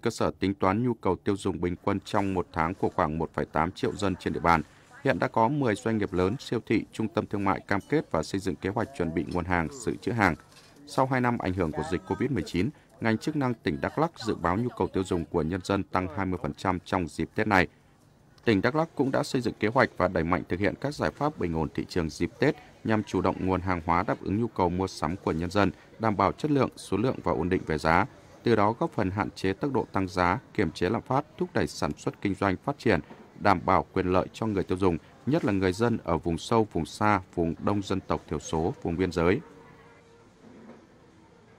Cơ sở tính toán nhu cầu tiêu dùng bình quân trong một tháng của khoảng 1,8 triệu dân trên địa bàn. Hiện đã có 10 doanh nghiệp lớn, siêu thị, trung tâm thương mại cam kết và xây dựng kế hoạch chuẩn bị nguồn hàng, dự trữ hàng. Sau 2 năm ảnh hưởng của dịch COVID-19, ngành chức năng tỉnh Đắk Lắk dự báo nhu cầu tiêu dùng của nhân dân tăng 20% trong dịp Tết này. Tỉnh Đắk Lắk cũng đã xây dựng kế hoạch và đẩy mạnh thực hiện các giải pháp bình ổn thị trường dịp Tết nhằm chủ động nguồn hàng hóa đáp ứng nhu cầu mua sắm của nhân dân, đảm bảo chất lượng, số lượng và ổn định về giá từ đó góp phần hạn chế tốc độ tăng giá, kiểm chế lạm phát, thúc đẩy sản xuất kinh doanh phát triển, đảm bảo quyền lợi cho người tiêu dùng, nhất là người dân ở vùng sâu, vùng xa, vùng đông dân tộc thiểu số, vùng biên giới.